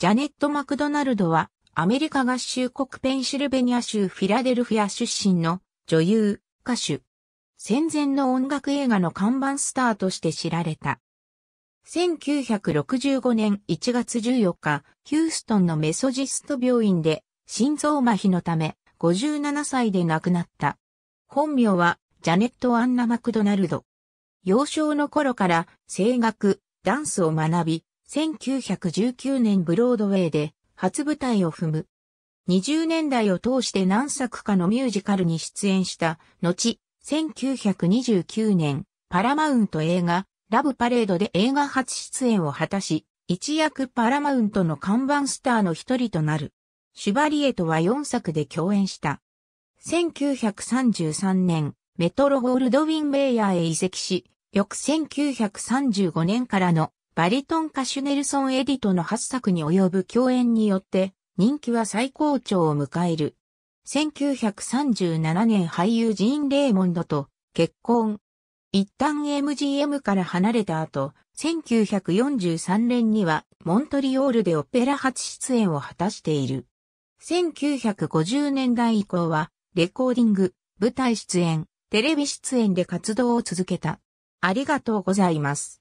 ジャネット・マクドナルドは、アメリカ合衆国ペンシルベニア州フィラデルフィア出身の女優、歌手。戦前の音楽映画の看板スターとして知られた。1965年1月14日、ヒューストンのメソジスト病院で心臓麻痺のため57歳で亡くなった。本名はジャネット・アンナ・マクドナルド。幼少の頃から声楽、ダンスを学び、1919年ブロードウェイで初舞台を踏む。20年代を通して何作かのミュージカルに出演した、後、1929年、パラマウント映画、ラブパレードで映画初出演を果たし、一躍パラマウントの看板スターの一人となる。シュバリエとは4作で共演した。1933年、メトロゴールドウィン・メイヤーへ移籍し、翌1935年からのバリトン歌手ネルソン・エディとの8作に及ぶ共演によって、人気は最高潮を迎える。1937年俳優ジーン・レーモンドと結婚。一旦 MGM から離れた後、1943年にはモントリオールでオペラ初出演を果たしている。1950年代以降は、レコーディング、舞台出演、テレビ出演で活動を続けた。ありがとうございます。